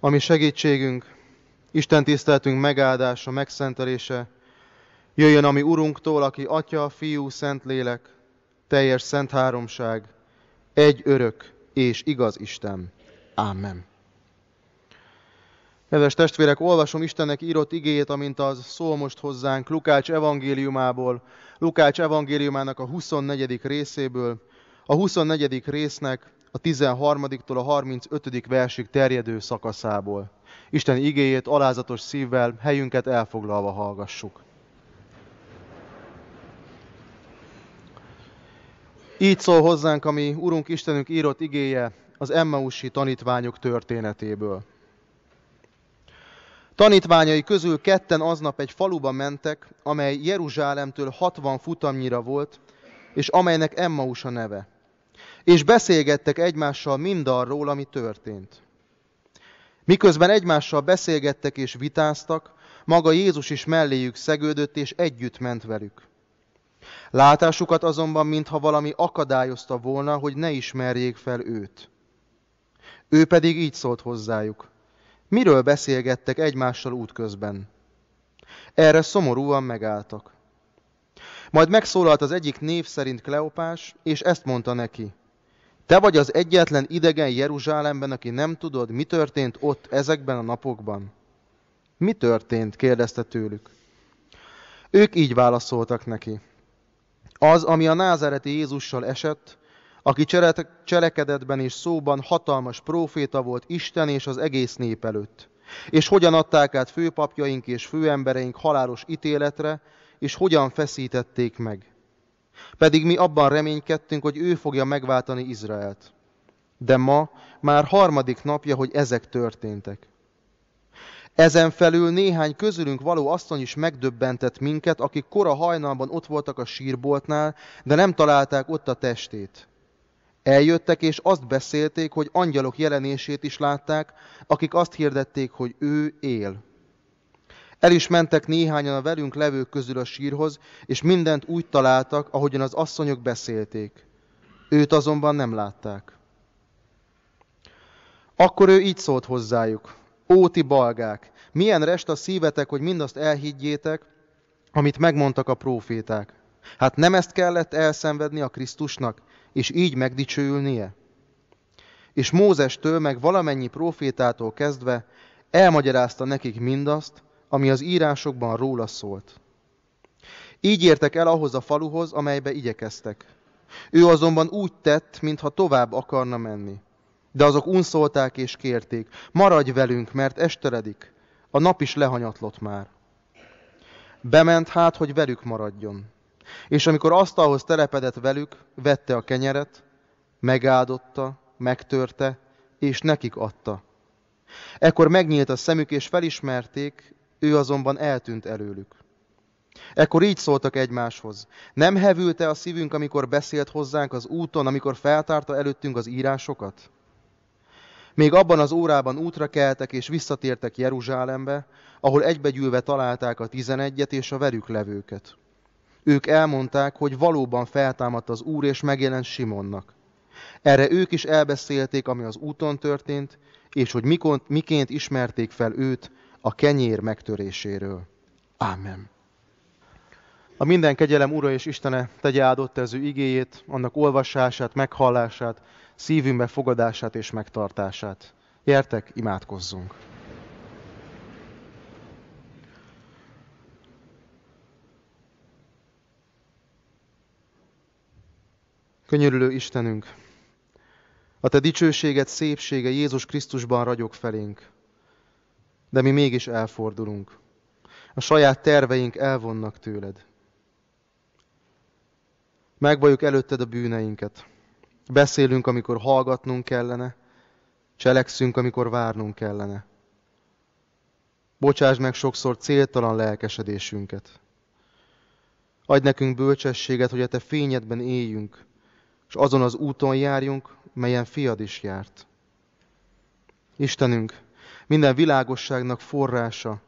ami segítségünk, Isten tiszteltünk megáldása, megszentelése, jöjjön ami Urunktól, aki Atya, Fiú, Szentlélek, teljes szent háromság, egy örök és igaz Isten. Amen. Kedves testvérek, olvasom Istennek írott igéjét, amint az szól most hozzánk Lukács evangéliumából, Lukács evangéliumának a 24. részéből, a 24. résznek a 13-tól a 35. versig terjedő szakaszából. Isten igéjét alázatos szívvel, helyünket elfoglalva hallgassuk. Így szól hozzánk, ami Urunk Istenünk írott igéje az Emmausi tanítványok történetéből. Tanítványai közül ketten aznap egy faluba mentek, amely Jeruzsálemtől 60 futamnyira volt, és amelynek Emmaus a neve – és beszélgettek egymással mindarról, ami történt. Miközben egymással beszélgettek és vitáztak, maga Jézus is melléjük szegődött és együtt ment velük. Látásukat azonban, mintha valami akadályozta volna, hogy ne ismerjék fel őt. Ő pedig így szólt hozzájuk. Miről beszélgettek egymással útközben? Erre szomorúan megálltak. Majd megszólalt az egyik név szerint Kleopás, és ezt mondta neki. Te vagy az egyetlen idegen Jeruzsálemben, aki nem tudod, mi történt ott ezekben a napokban. Mi történt? kérdezte tőlük. Ők így válaszoltak neki. Az, ami a názáreti Jézussal esett, aki cselekedetben és szóban hatalmas próféta volt Isten és az egész nép előtt. És hogyan adták át főpapjaink és főembereink halálos ítéletre, és hogyan feszítették meg. Pedig mi abban reménykedtünk, hogy ő fogja megváltani Izraelt. De ma már harmadik napja, hogy ezek történtek. Ezen felül néhány közülünk való asszony is megdöbbentett minket, akik kora hajnalban ott voltak a sírboltnál, de nem találták ott a testét. Eljöttek és azt beszélték, hogy angyalok jelenését is látták, akik azt hirdették, hogy ő él. El is mentek néhányan a velünk levők közül a sírhoz, és mindent úgy találtak, ahogyan az asszonyok beszélték. Őt azonban nem látták. Akkor ő így szólt hozzájuk. Óti balgák, milyen rest a szívetek, hogy mindazt elhiggyétek, amit megmondtak a próféták. Hát nem ezt kellett elszenvedni a Krisztusnak, és így megdicsőülnie? És Mózestől meg valamennyi prófétától kezdve elmagyarázta nekik mindazt, ami az írásokban róla szólt. Így értek el ahhoz a faluhoz, amelybe igyekeztek. Ő azonban úgy tett, mintha tovább akarna menni. De azok unszolták és kérték, maradj velünk, mert esteledik, a nap is lehanyatlott már. Bement hát, hogy velük maradjon. És amikor asztalhoz telepedett velük, vette a kenyeret, megáldotta, megtörte, és nekik adta. Ekkor megnyílt a szemük, és felismerték, ő azonban eltűnt előlük. Ekkor így szóltak egymáshoz. Nem hevülte a szívünk, amikor beszélt hozzánk az úton, amikor feltárta előttünk az írásokat? Még abban az órában útra keltek és visszatértek Jeruzsálembe, ahol egybegyűlve találták a tizenegyet és a velük levőket. Ők elmondták, hogy valóban feltámadt az Úr és megjelent Simonnak. Erre ők is elbeszélték, ami az úton történt, és hogy miként ismerték fel őt a kenyér megtöréséről. Ámen. A minden kegyelem Ura és Istene tegye áldott ező igéjét, annak olvasását, meghallását, szívünkbe fogadását és megtartását. Gyertek, imádkozzunk! Könyörülő Istenünk, a Te dicsőséget, szépsége Jézus Krisztusban ragyog felénk, de mi mégis elfordulunk. A saját terveink elvonnak tőled. Megvalljuk előtted a bűneinket. Beszélünk, amikor hallgatnunk kellene, cselekszünk, amikor várnunk kellene. Bocsásd meg sokszor céltalan lelkesedésünket. Adj nekünk bölcsességet, hogy a te fényedben éljünk, és azon az úton járjunk, melyen fiad is járt. Istenünk, minden világosságnak forrása,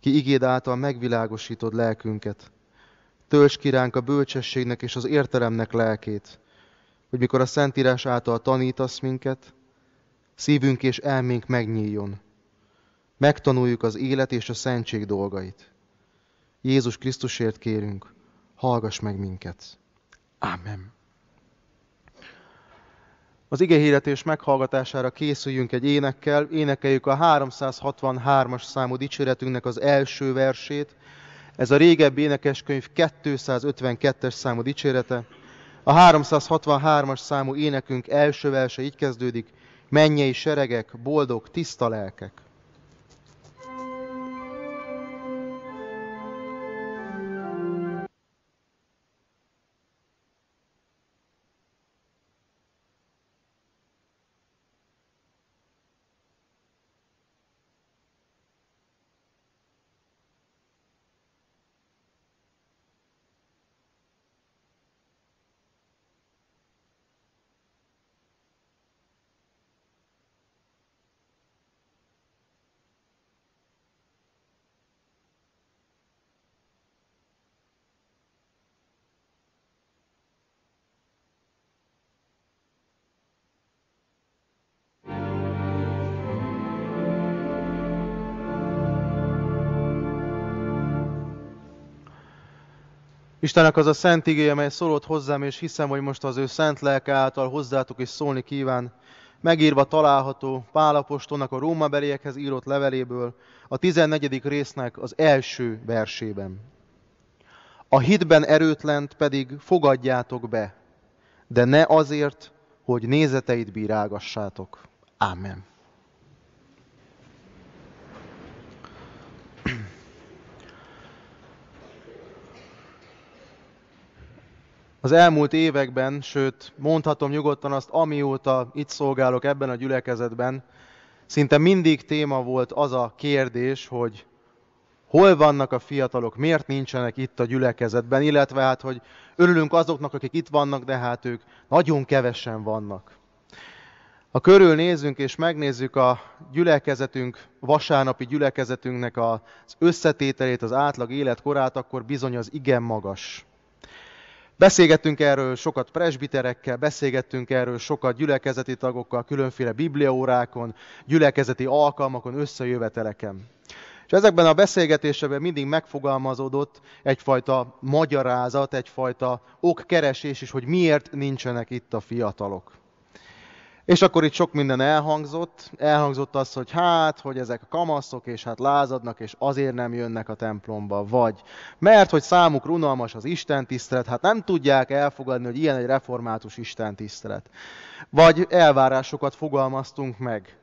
ki igéd által megvilágosítod lelkünket. Tölts kiránk a bölcsességnek és az értelemnek lelkét, hogy mikor a Szentírás által tanítasz minket, szívünk és elménk megnyíljon. Megtanuljuk az élet és a szentség dolgait. Jézus Krisztusért kérünk, hallgass meg minket. Ámen. Az igehirdetés meghallgatására készüljünk egy énekkel, énekeljük a 363-as számú dicséretünknek az első versét. Ez a régebbi énekeskönyv 252-es számú dicsérete. A 363-as számú énekünk első verse így kezdődik. Mennyei seregek, boldog, tiszta lelkek. Istennek az a szent igéje, mely szólott hozzám, és hiszem, hogy most az ő szent lelke által hozzátok is szólni kíván, megírva található Pálapostónak a Róma beliekhez írott leveléből, a 14. résznek az első versében. A hitben erőtlent pedig fogadjátok be, de ne azért, hogy nézeteit bírálgassátok. Amen. Az elmúlt években, sőt mondhatom nyugodtan azt, amióta itt szolgálok ebben a gyülekezetben, szinte mindig téma volt az a kérdés, hogy hol vannak a fiatalok, miért nincsenek itt a gyülekezetben, illetve hát, hogy örülünk azoknak, akik itt vannak, de hát ők nagyon kevesen vannak. Ha körülnézünk és megnézzük a gyülekezetünk, vasárnapi gyülekezetünknek az összetételét, az átlag életkorát, akkor bizony az igen magas. Beszélgettünk erről sokat presbiterekkel, beszélgettünk erről sokat gyülekezeti tagokkal, különféle bibliaórákon, gyülekezeti alkalmakon, összejöveteleken. És ezekben a beszélgetésekben mindig megfogalmazódott egyfajta magyarázat, egyfajta okkeresés is, hogy miért nincsenek itt a fiatalok. És akkor itt sok minden elhangzott. Elhangzott az, hogy hát, hogy ezek a kamaszok, és hát lázadnak, és azért nem jönnek a templomba, vagy mert, hogy számuk unalmas az Isten tisztelet, hát nem tudják elfogadni, hogy ilyen egy református Isten tisztelet. Vagy elvárásokat fogalmaztunk meg.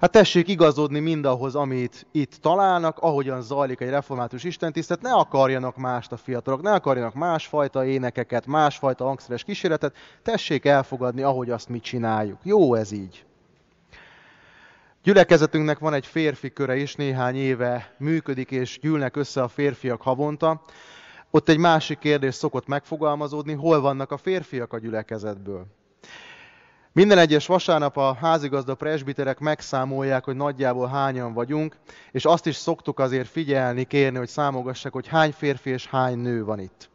Hát tessék igazodni mindahhoz, amit itt találnak, ahogyan zajlik egy református istentisztet, ne akarjanak mást a fiatalok, ne akarjanak másfajta énekeket, másfajta hangszeres kísérletet, tessék elfogadni, ahogy azt mi csináljuk. Jó ez így. Gyülekezetünknek van egy férfi köre is, néhány éve működik, és gyűlnek össze a férfiak havonta. Ott egy másik kérdés szokott megfogalmazódni, hol vannak a férfiak a gyülekezetből. Minden egyes vasárnap a házigazda presbiterek megszámolják, hogy nagyjából hányan vagyunk, és azt is szoktuk azért figyelni, kérni, hogy számogassak, hogy hány férfi és hány nő van itt.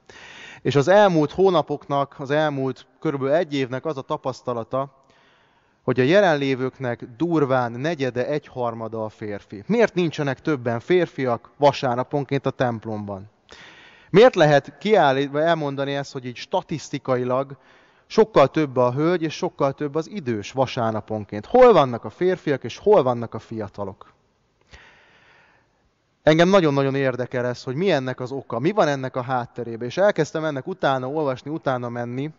És az elmúlt hónapoknak, az elmúlt körülbelül egy évnek az a tapasztalata, hogy a jelenlévőknek durván negyede, egyharmada a férfi. Miért nincsenek többen férfiak vasárnaponként a templomban? Miért lehet kiállítva elmondani ezt, hogy így statisztikailag sokkal több a hölgy, és sokkal több az idős vasárnaponként. Hol vannak a férfiak, és hol vannak a fiatalok? Engem nagyon-nagyon érdekel ez, hogy mi ennek az oka, mi van ennek a hátterében, és elkezdtem ennek utána olvasni, utána menni.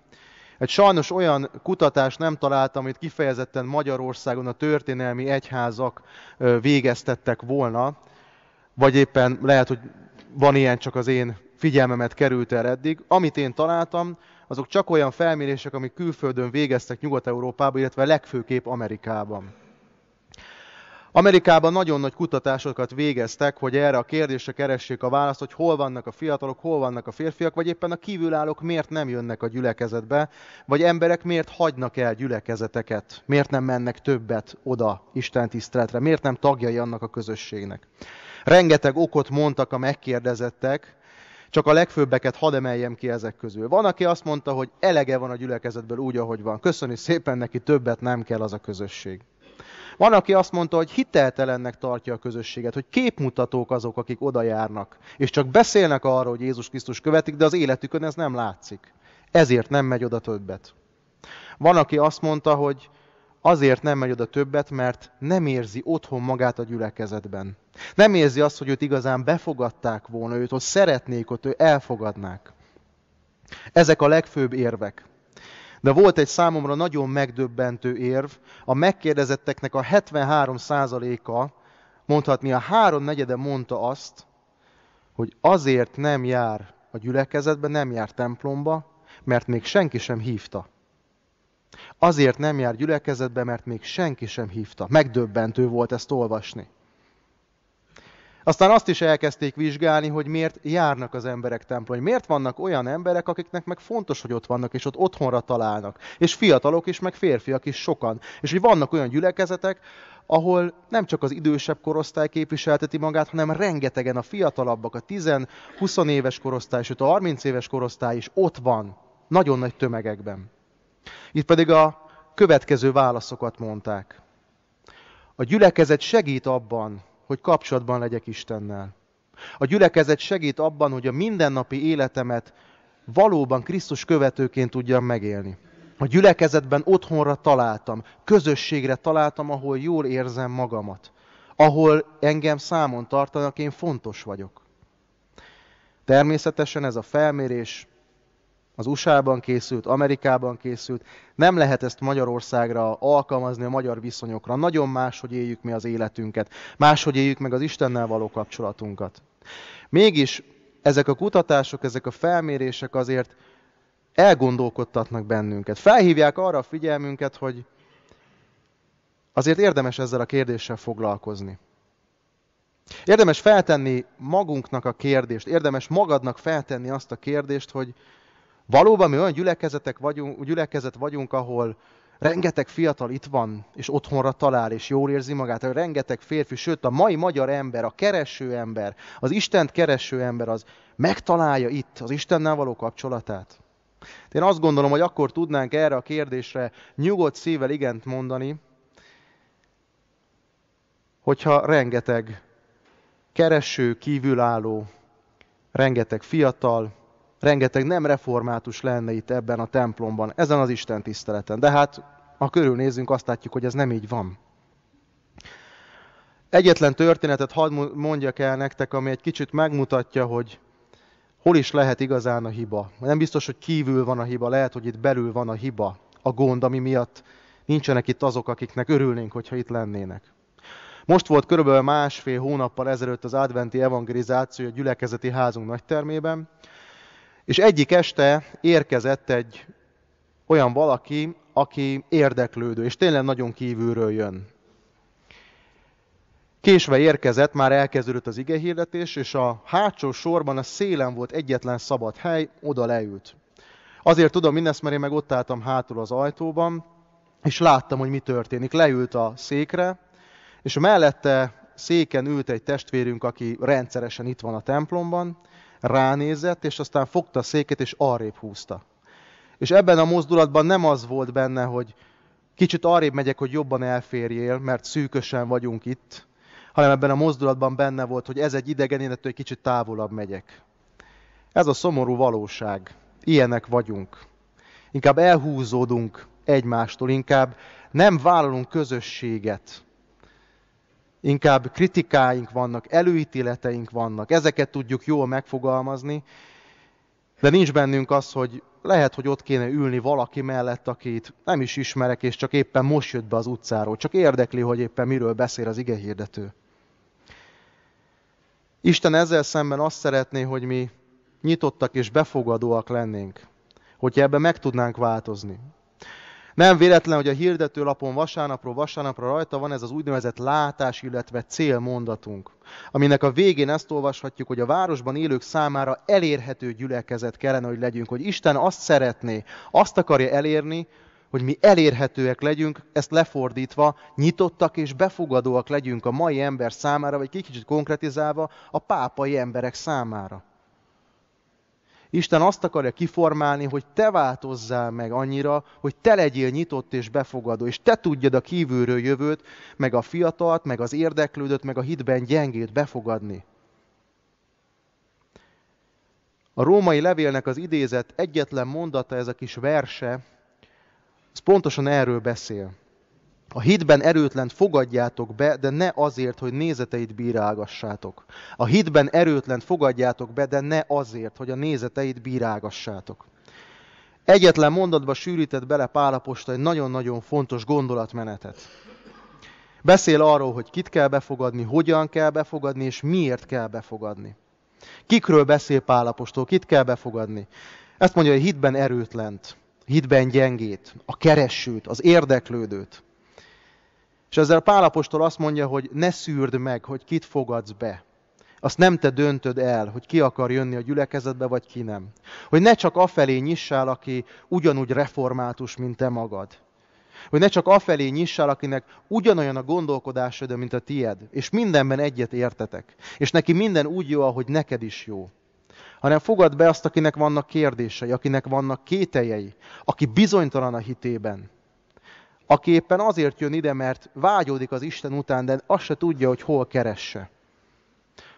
Egy sajnos olyan kutatást nem találtam, amit kifejezetten Magyarországon a történelmi egyházak végeztettek volna, vagy éppen lehet, hogy van ilyen, csak az én figyelmemet került el eddig. Amit én találtam, azok csak olyan felmérések, amik külföldön végeztek Nyugat-Európában, illetve legfőképp Amerikában. Amerikában nagyon nagy kutatásokat végeztek, hogy erre a kérdésre keressék a választ, hogy hol vannak a fiatalok, hol vannak a férfiak, vagy éppen a kívülállók miért nem jönnek a gyülekezetbe, vagy emberek miért hagynak el gyülekezeteket, miért nem mennek többet oda Isten tiszteletre, miért nem tagjai annak a közösségnek. Rengeteg okot mondtak a megkérdezettek, csak a legfőbbeket hadd emeljem ki ezek közül. Van, aki azt mondta, hogy elege van a gyülekezetből úgy, ahogy van. Köszöni szépen neki, többet nem kell az a közösség. Van, aki azt mondta, hogy hiteltelennek tartja a közösséget, hogy képmutatók azok, akik oda járnak, és csak beszélnek arról, hogy Jézus Krisztus követik, de az életükön ez nem látszik. Ezért nem megy oda többet. Van, aki azt mondta, hogy azért nem megy oda többet, mert nem érzi otthon magát a gyülekezetben. Nem érzi azt, hogy őt igazán befogadták volna őt, hogy szeretnék, hogy ő elfogadnák. Ezek a legfőbb érvek. De volt egy számomra nagyon megdöbbentő érv, a megkérdezetteknek a 73%-a, mondhatni a háromnegyede mondta azt, hogy azért nem jár a gyülekezetbe, nem jár templomba, mert még senki sem hívta. Azért nem jár gyülekezetbe, mert még senki sem hívta. Megdöbbentő volt ezt olvasni. Aztán azt is elkezdték vizsgálni, hogy miért járnak az emberek templom, hogy miért vannak olyan emberek, akiknek meg fontos, hogy ott vannak, és ott otthonra találnak. És fiatalok is, meg férfiak is sokan. És hogy vannak olyan gyülekezetek, ahol nem csak az idősebb korosztály képviselteti magát, hanem rengetegen a fiatalabbak, a 10-20 éves korosztály, sőt a 30 éves korosztály is ott van, nagyon nagy tömegekben. Itt pedig a következő válaszokat mondták. A gyülekezet segít abban, hogy kapcsolatban legyek Istennel. A gyülekezet segít abban, hogy a mindennapi életemet valóban Krisztus követőként tudjam megélni. A gyülekezetben otthonra találtam, közösségre találtam, ahol jól érzem magamat, ahol engem számon tartanak, én fontos vagyok. Természetesen ez a felmérés az USA-ban készült, Amerikában készült. Nem lehet ezt Magyarországra alkalmazni a magyar viszonyokra. Nagyon máshogy éljük mi az életünket, máshogy éljük meg az Istennel való kapcsolatunkat. Mégis ezek a kutatások, ezek a felmérések azért elgondolkodtatnak bennünket. Felhívják arra a figyelmünket, hogy azért érdemes ezzel a kérdéssel foglalkozni. Érdemes feltenni magunknak a kérdést, érdemes magadnak feltenni azt a kérdést, hogy Valóban mi olyan gyülekezetek vagyunk, gyülekezet vagyunk, ahol rengeteg fiatal itt van, és otthonra talál, és jól érzi magát, rengeteg férfi, sőt a mai magyar ember, a kereső ember, az Istent kereső ember, az megtalálja itt az Istennel való kapcsolatát. Én azt gondolom, hogy akkor tudnánk erre a kérdésre nyugodt szívvel igent mondani, hogyha rengeteg kereső, kívülálló, rengeteg fiatal, rengeteg nem református lenne itt ebben a templomban, ezen az Isten tiszteleten. De hát, ha körülnézünk, azt látjuk, hogy ez nem így van. Egyetlen történetet hadd mondjak el nektek, ami egy kicsit megmutatja, hogy hol is lehet igazán a hiba. Nem biztos, hogy kívül van a hiba, lehet, hogy itt belül van a hiba, a gond, ami miatt nincsenek itt azok, akiknek örülnénk, hogyha itt lennének. Most volt körülbelül másfél hónappal ezelőtt az adventi evangelizáció a gyülekezeti házunk nagytermében, és egyik este érkezett egy olyan valaki, aki érdeklődő, és tényleg nagyon kívülről jön. Késve érkezett, már elkezdődött az ige hirdetés, és a hátsó sorban a szélen volt egyetlen szabad hely, oda leült. Azért tudom mindezt, mert én meg ott álltam hátul az ajtóban, és láttam, hogy mi történik. Leült a székre, és mellette széken ült egy testvérünk, aki rendszeresen itt van a templomban, ránézett, és aztán fogta a széket, és arrébb húzta. És ebben a mozdulatban nem az volt benne, hogy kicsit arrébb megyek, hogy jobban elférjél, mert szűkösen vagyunk itt, hanem ebben a mozdulatban benne volt, hogy ez egy idegen, illetve egy kicsit távolabb megyek. Ez a szomorú valóság. Ilyenek vagyunk. Inkább elhúzódunk egymástól, inkább nem vállalunk közösséget, inkább kritikáink vannak, előítéleteink vannak, ezeket tudjuk jól megfogalmazni, de nincs bennünk az, hogy lehet, hogy ott kéne ülni valaki mellett, akit nem is ismerek, és csak éppen most jött be az utcáról, csak érdekli, hogy éppen miről beszél az ige hirdető. Isten ezzel szemben azt szeretné, hogy mi nyitottak és befogadóak lennénk, hogyha ebben meg tudnánk változni, nem véletlen, hogy a hirdetőlapon vasárnapról vasárnapra rajta van ez az úgynevezett látás, illetve célmondatunk, aminek a végén ezt olvashatjuk, hogy a városban élők számára elérhető gyülekezet kellene, hogy legyünk, hogy Isten azt szeretné, azt akarja elérni, hogy mi elérhetőek legyünk, ezt lefordítva, nyitottak és befogadóak legyünk a mai ember számára, vagy kicsit konkretizálva a pápai emberek számára. Isten azt akarja kiformálni, hogy te változzál meg annyira, hogy te legyél nyitott és befogadó, és te tudjad a kívülről jövőt, meg a fiatalt, meg az érdeklődött, meg a hitben gyengét befogadni. A római levélnek az idézet egyetlen mondata, ez a kis verse, az pontosan erről beszél. A hitben erőtlen fogadjátok be, de ne azért, hogy nézeteit bírálgassátok. A hitben erőtlen fogadjátok be, de ne azért, hogy a nézeteit bírálgassátok. Egyetlen mondatba sűrített bele Pálaposta egy nagyon-nagyon fontos gondolatmenetet. Beszél arról, hogy kit kell befogadni, hogyan kell befogadni, és miért kell befogadni. Kikről beszél Pálapostól, kit kell befogadni? Ezt mondja, hogy hitben erőtlent, hitben gyengét, a keresőt, az érdeklődőt. És ezzel Pálapostól azt mondja, hogy ne szűrd meg, hogy kit fogadsz be. Azt nem te döntöd el, hogy ki akar jönni a gyülekezetbe, vagy ki nem. Hogy ne csak afelé nyissál, aki ugyanúgy református, mint te magad. Hogy ne csak afelé nyissál, akinek ugyanolyan a gondolkodásod, mint a tied, és mindenben egyet értetek, és neki minden úgy jó, ahogy neked is jó. Hanem fogad be azt, akinek vannak kérdései, akinek vannak kételjei, aki bizonytalan a hitében, aki éppen azért jön ide, mert vágyódik az Isten után, de azt se tudja, hogy hol keresse.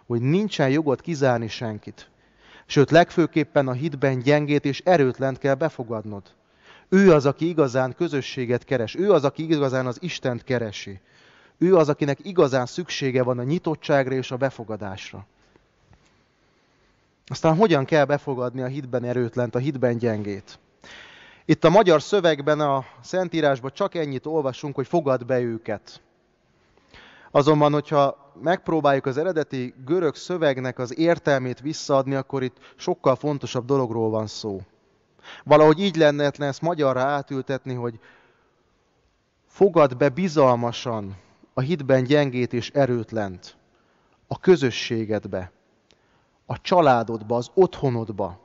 Hogy nincsen jogot kizárni senkit. Sőt, legfőképpen a hitben gyengét és erőtlent kell befogadnod. Ő az, aki igazán közösséget keres. Ő az, aki igazán az Istent keresi. Ő az, akinek igazán szüksége van a nyitottságra és a befogadásra. Aztán hogyan kell befogadni a hitben erőtlent, a hitben gyengét? Itt a magyar szövegben, a Szentírásban csak ennyit olvasunk, hogy fogad be őket. Azonban, hogyha megpróbáljuk az eredeti görög szövegnek az értelmét visszaadni, akkor itt sokkal fontosabb dologról van szó. Valahogy így lenne ezt magyarra átültetni, hogy fogad be bizalmasan a hitben gyengét és erőtlent, a közösségedbe, a családodba, az otthonodba,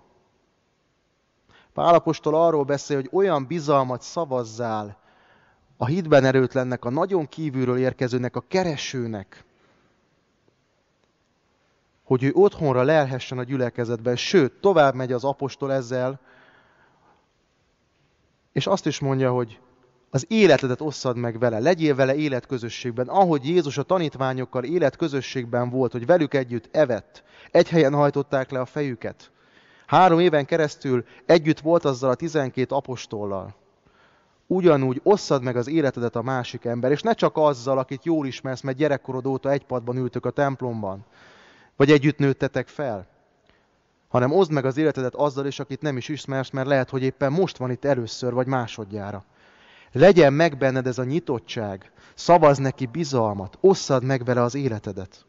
Pálapostól arról beszél, hogy olyan bizalmat szavazzál a hitben erőtlennek, a nagyon kívülről érkezőnek, a keresőnek, hogy ő otthonra lelhessen a gyülekezetben. Sőt, tovább megy az apostol ezzel, és azt is mondja, hogy az életedet osszad meg vele, legyél vele életközösségben, ahogy Jézus a tanítványokkal életközösségben volt, hogy velük együtt evett, egy helyen hajtották le a fejüket, Három éven keresztül együtt volt azzal a tizenkét apostollal. Ugyanúgy osszad meg az életedet a másik ember, és ne csak azzal, akit jól ismersz, mert gyerekkorod óta egy padban ültök a templomban, vagy együtt nőttetek fel, hanem oszd meg az életedet azzal is, akit nem is ismersz, mert lehet, hogy éppen most van itt először, vagy másodjára. Legyen meg benned ez a nyitottság, szavaz neki bizalmat, osszad meg vele az életedet.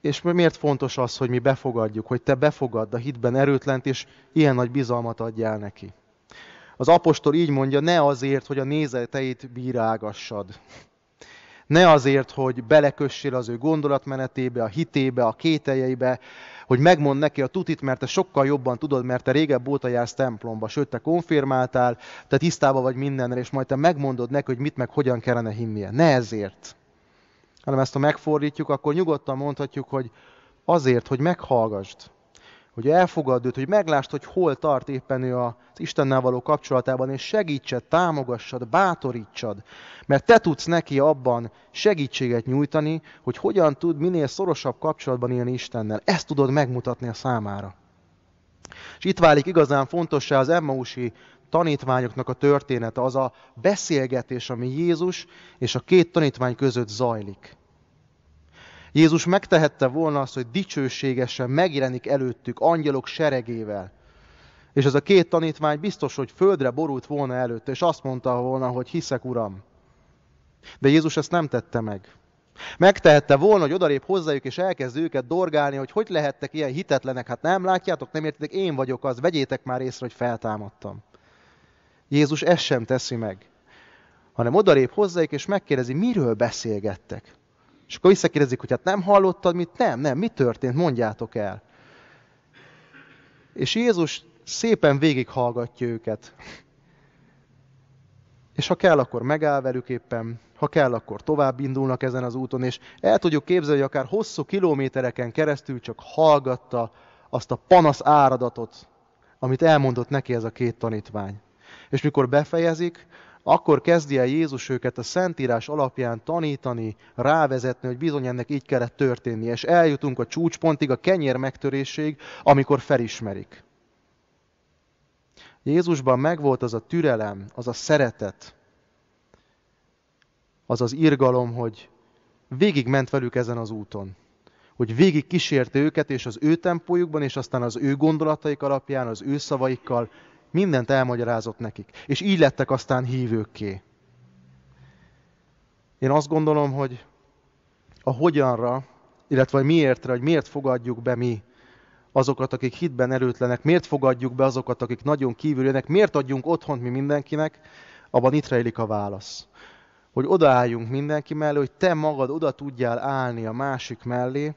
És miért fontos az, hogy mi befogadjuk, hogy te befogadd a hitben erőtlent, és ilyen nagy bizalmat adjál neki. Az apostol így mondja, ne azért, hogy a nézeteit bírágassad. Ne azért, hogy belekössél az ő gondolatmenetébe, a hitébe, a kételjeibe, hogy megmond neki a tutit, mert te sokkal jobban tudod, mert te régebb óta jársz templomba, sőt, te konfirmáltál, te tisztában vagy mindennel, és majd te megmondod neki, hogy mit meg hogyan kellene hinnie. Ne ezért hanem ezt ha megfordítjuk, akkor nyugodtan mondhatjuk, hogy azért, hogy meghallgassd, hogy elfogadd őt, hogy meglásd, hogy hol tart éppen ő az Istennel való kapcsolatában, és segítsed, támogassad, bátorítsad, mert te tudsz neki abban segítséget nyújtani, hogy hogyan tud minél szorosabb kapcsolatban élni Istennel. Ezt tudod megmutatni a számára. És itt válik igazán fontossá az Emmausi tanítványoknak a története, az a beszélgetés, ami Jézus és a két tanítvány között zajlik. Jézus megtehette volna azt, hogy dicsőségesen megjelenik előttük angyalok seregével. És ez a két tanítvány biztos, hogy földre borult volna előtte, és azt mondta volna, hogy hiszek, Uram. De Jézus ezt nem tette meg. Megtehette volna, hogy odarép hozzájuk, és elkezd őket dorgálni, hogy hogy lehettek ilyen hitetlenek. Hát nem látjátok, nem értitek, én vagyok az, vegyétek már észre, hogy feltámadtam. Jézus ezt sem teszi meg, hanem odarép hozzájuk, és megkérdezi, miről beszélgettek. És akkor visszakérdezik, hogy hát nem hallottad mit? Nem, nem, mi történt? Mondjátok el. És Jézus szépen végighallgatja őket. És ha kell, akkor megáll velük éppen, ha kell, akkor tovább indulnak ezen az úton, és el tudjuk képzelni, hogy akár hosszú kilométereken keresztül csak hallgatta azt a panasz áradatot, amit elmondott neki ez a két tanítvány. És mikor befejezik, akkor kezdi el Jézus őket a Szentírás alapján tanítani, rávezetni, hogy bizony ennek így kellett történni, és eljutunk a csúcspontig, a kenyér megtöréséig, amikor felismerik. Jézusban megvolt az a türelem, az a szeretet, az az irgalom, hogy végig ment velük ezen az úton. Hogy végig kísérte őket, és az ő tempójukban, és aztán az ő gondolataik alapján, az ő szavaikkal Mindent elmagyarázott nekik. És így lettek aztán hívőkké. Én azt gondolom, hogy a hogyanra, illetve a miértre, hogy miért fogadjuk be mi azokat, akik hitben erőtlenek, miért fogadjuk be azokat, akik nagyon jönnek, miért adjunk otthont mi mindenkinek, abban itt rejlik a válasz. Hogy odaálljunk mindenki mellé, hogy te magad oda tudjál állni a másik mellé,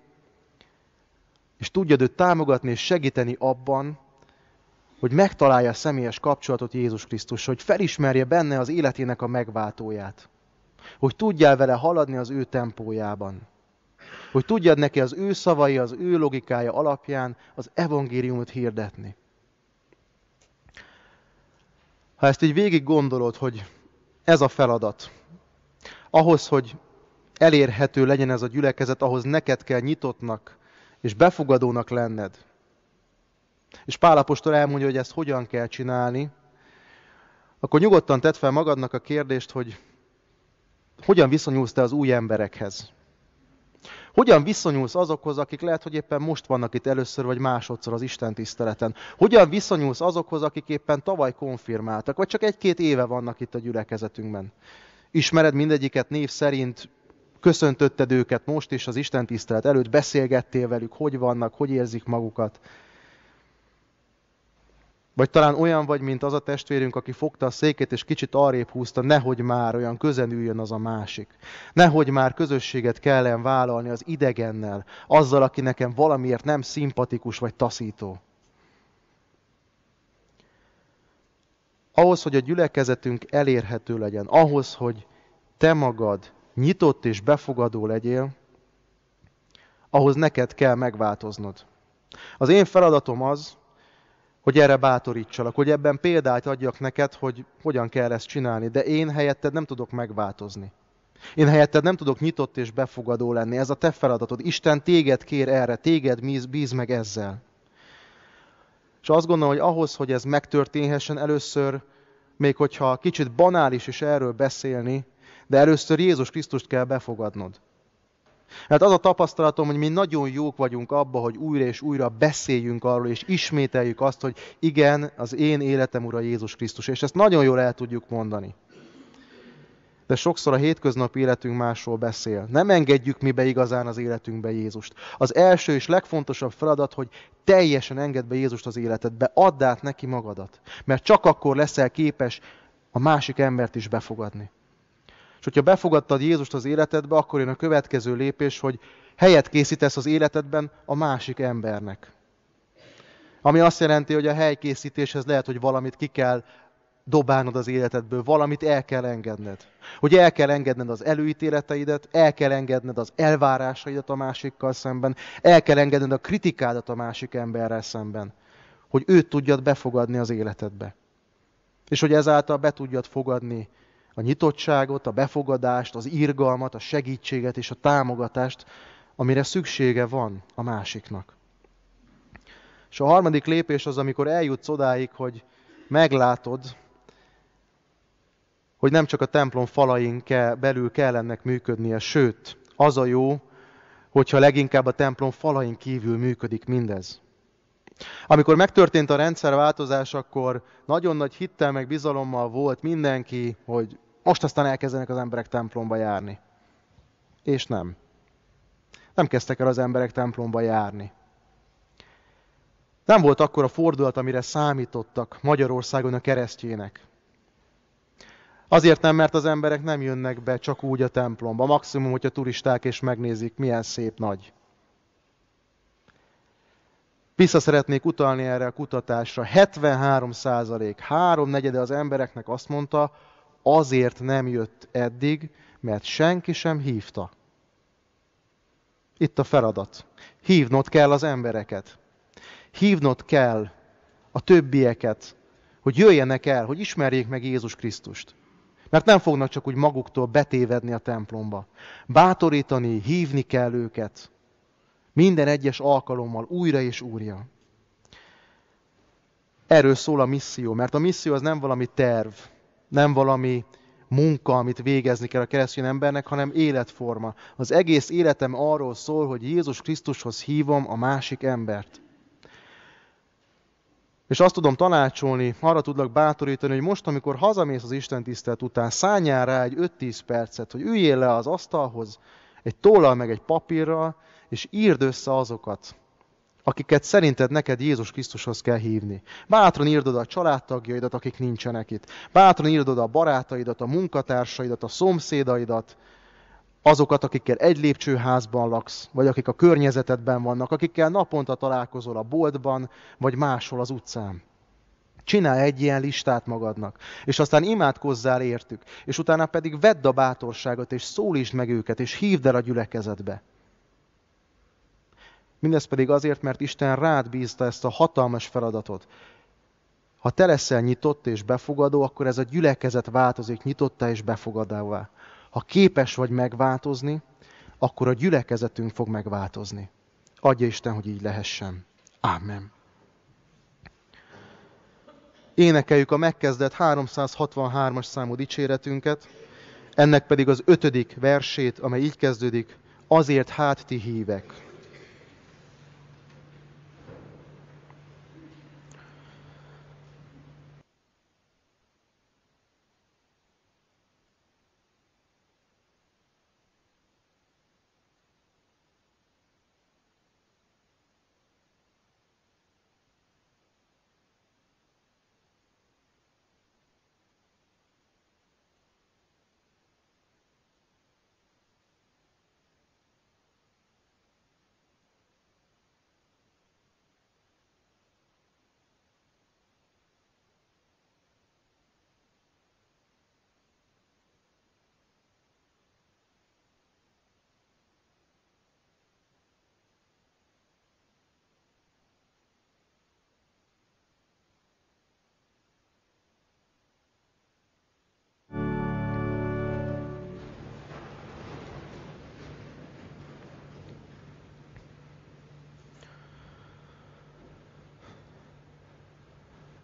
és tudjad őt támogatni és segíteni abban, hogy megtalálja a személyes kapcsolatot Jézus Krisztus, hogy felismerje benne az életének a megváltóját, hogy tudjál vele haladni az ő tempójában, hogy tudjad neki az ő szavai, az ő logikája alapján az evangéliumot hirdetni. Ha ezt így végig gondolod, hogy ez a feladat, ahhoz, hogy elérhető legyen ez a gyülekezet, ahhoz neked kell nyitottnak és befogadónak lenned – és Pálapostól elmondja, hogy ezt hogyan kell csinálni, akkor nyugodtan tedd fel magadnak a kérdést, hogy hogyan viszonyulsz te az új emberekhez. Hogyan viszonyulsz azokhoz, akik lehet, hogy éppen most vannak itt először vagy másodszor az Isten tiszteleten? Hogyan viszonyulsz azokhoz, akik éppen tavaly konfirmáltak, vagy csak egy-két éve vannak itt a gyülekezetünkben? Ismered mindegyiket név szerint, köszöntötted őket most is az Isten tisztelet előtt, beszélgettél velük, hogy vannak, hogy érzik magukat. Vagy talán olyan vagy, mint az a testvérünk, aki fogta a székét és kicsit arrébb húzta, nehogy már olyan közen üljön az a másik. Nehogy már közösséget kellen vállalni az idegennel, azzal, aki nekem valamiért nem szimpatikus vagy taszító. Ahhoz, hogy a gyülekezetünk elérhető legyen, ahhoz, hogy te magad nyitott és befogadó legyél, ahhoz neked kell megváltoznod. Az én feladatom az, hogy erre bátorítsalak, hogy ebben példát adjak neked, hogy hogyan kell ezt csinálni, de én helyetted nem tudok megváltozni. Én helyetted nem tudok nyitott és befogadó lenni, ez a te feladatod. Isten téged kér erre, téged bíz, bíz meg ezzel. És azt gondolom, hogy ahhoz, hogy ez megtörténhessen, először, még hogyha kicsit banális is erről beszélni, de először Jézus Krisztust kell befogadnod. Mert hát az a tapasztalatom, hogy mi nagyon jók vagyunk abba, hogy újra és újra beszéljünk arról, és ismételjük azt, hogy igen, az én életem ura Jézus Krisztus. És ezt nagyon jól el tudjuk mondani. De sokszor a hétköznapi életünk másról beszél. Nem engedjük mi be igazán az életünkbe Jézust. Az első és legfontosabb feladat, hogy teljesen engedd be Jézust az életedbe, add át neki magadat. Mert csak akkor leszel képes a másik embert is befogadni. És hogyha befogadtad Jézust az életedbe, akkor jön a következő lépés, hogy helyet készítesz az életedben a másik embernek. Ami azt jelenti, hogy a helykészítéshez lehet, hogy valamit ki kell dobálnod az életedből, valamit el kell engedned. Hogy el kell engedned az előítéleteidet, el kell engedned az elvárásaidat a másikkal szemben, el kell engedned a kritikádat a másik emberrel szemben, hogy őt tudjad befogadni az életedbe. És hogy ezáltal be tudjad fogadni a nyitottságot, a befogadást, az irgalmat, a segítséget és a támogatást, amire szüksége van a másiknak. És a harmadik lépés az, amikor eljutsz odáig, hogy meglátod, hogy nem csak a templom falain kell, belül kell ennek működnie, sőt, az a jó, hogyha leginkább a templom falain kívül működik mindez. Amikor megtörtént a rendszerváltozás, akkor nagyon nagy hittel meg bizalommal volt mindenki, hogy most aztán elkezdenek az emberek templomba járni. És nem. Nem kezdtek el az emberek templomba járni. Nem volt akkor a fordulat, amire számítottak Magyarországon a keresztjének. Azért nem, mert az emberek nem jönnek be csak úgy a templomba. Maximum, hogyha turisták és megnézik, milyen szép nagy. Vissza szeretnék utalni erre a kutatásra. 73 százalék, háromnegyede az embereknek azt mondta, azért nem jött eddig, mert senki sem hívta. Itt a feladat. Hívnod kell az embereket. Hívnod kell a többieket, hogy jöjjenek el, hogy ismerjék meg Jézus Krisztust. Mert nem fognak csak úgy maguktól betévedni a templomba. Bátorítani, hívni kell őket. Minden egyes alkalommal újra és újra. Erről szól a misszió, mert a misszió az nem valami terv, nem valami munka, amit végezni kell a keresztény embernek, hanem életforma. Az egész életem arról szól, hogy Jézus Krisztushoz hívom a másik embert. És azt tudom tanácsolni, arra tudlak bátorítani, hogy most, amikor hazamész az Isten tisztelt után, szálljál rá egy 5-10 percet, hogy üljél le az asztalhoz, egy tollal meg egy papírral, és írd össze azokat, akiket szerinted neked Jézus Krisztushoz kell hívni. Bátran írd oda a családtagjaidat, akik nincsenek itt. Bátran írd oda a barátaidat, a munkatársaidat, a szomszédaidat, azokat, akikkel egy lépcsőházban laksz, vagy akik a környezetedben vannak, akikkel naponta találkozol a boltban, vagy máshol az utcán. Csinálj egy ilyen listát magadnak, és aztán imádkozzál értük, és utána pedig vedd a bátorságot, és szólítsd meg őket, és hívd el a gyülekezetbe. Mindez pedig azért, mert Isten rád bízta ezt a hatalmas feladatot. Ha te leszel nyitott és befogadó, akkor ez a gyülekezet változik nyitottá és befogadává. Ha képes vagy megváltozni, akkor a gyülekezetünk fog megváltozni. Adja Isten, hogy így lehessen. Ámen. Énekeljük a megkezdett 363-as számú dicséretünket, ennek pedig az ötödik versét, amely így kezdődik, azért hát ti hívek.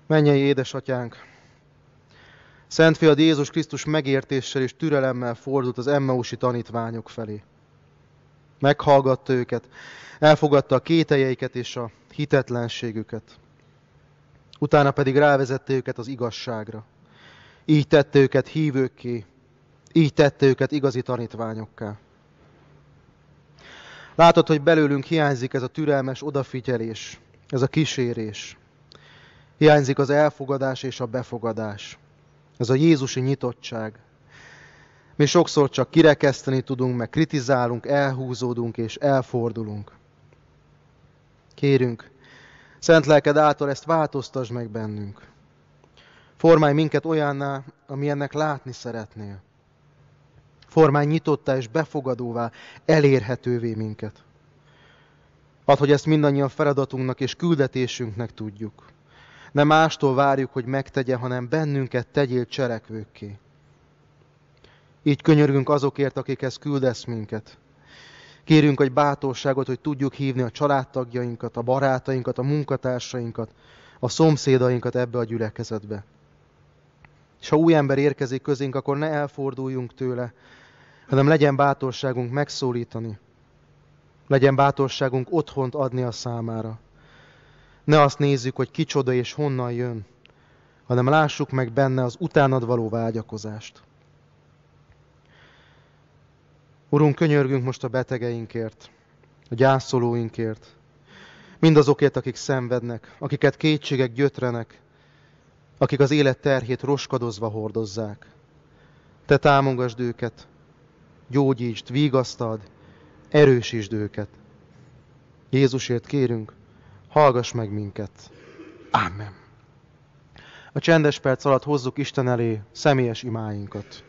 Mennyei édesatyánk! Szentfiad Jézus Krisztus megértéssel és türelemmel fordult az emmausi tanítványok felé. Meghallgatta őket, elfogadta a kételjeiket és a hitetlenségüket. Utána pedig rávezette őket az igazságra. Így tette őket hívőkké, így tette őket igazi tanítványokká. Látod, hogy belőlünk hiányzik ez a türelmes odafigyelés, ez a kísérés, Hiányzik az elfogadás és a befogadás. Ez a Jézusi nyitottság. Mi sokszor csak kirekeszteni tudunk, meg kritizálunk, elhúzódunk és elfordulunk. Kérünk, szent lelked által ezt változtasd meg bennünk. Formálj minket olyanná, ami ennek látni szeretnél. Formálj nyitottá és befogadóvá, elérhetővé minket. Ad, hogy ezt mindannyian feladatunknak és küldetésünknek tudjuk. Nem mástól várjuk, hogy megtegye, hanem bennünket tegyél cselekvőkké. Így könyörgünk azokért, akikhez küldesz minket. Kérünk, hogy bátorságot, hogy tudjuk hívni a családtagjainkat, a barátainkat, a munkatársainkat, a szomszédainkat ebbe a gyülekezetbe. És ha új ember érkezik közénk, akkor ne elforduljunk tőle, hanem legyen bátorságunk megszólítani. Legyen bátorságunk otthont adni a számára ne azt nézzük, hogy kicsoda és honnan jön, hanem lássuk meg benne az utánad való vágyakozást. Urunk, könyörgünk most a betegeinkért, a gyászolóinkért, mindazokért, akik szenvednek, akiket kétségek gyötrenek, akik az élet terhét roskadozva hordozzák. Te támogasd őket, gyógyítsd, vigasztald, erősítsd őket. Jézusért kérünk, hallgass meg minket. Ámen. A csendes perc alatt hozzuk Isten elé személyes imáinkat.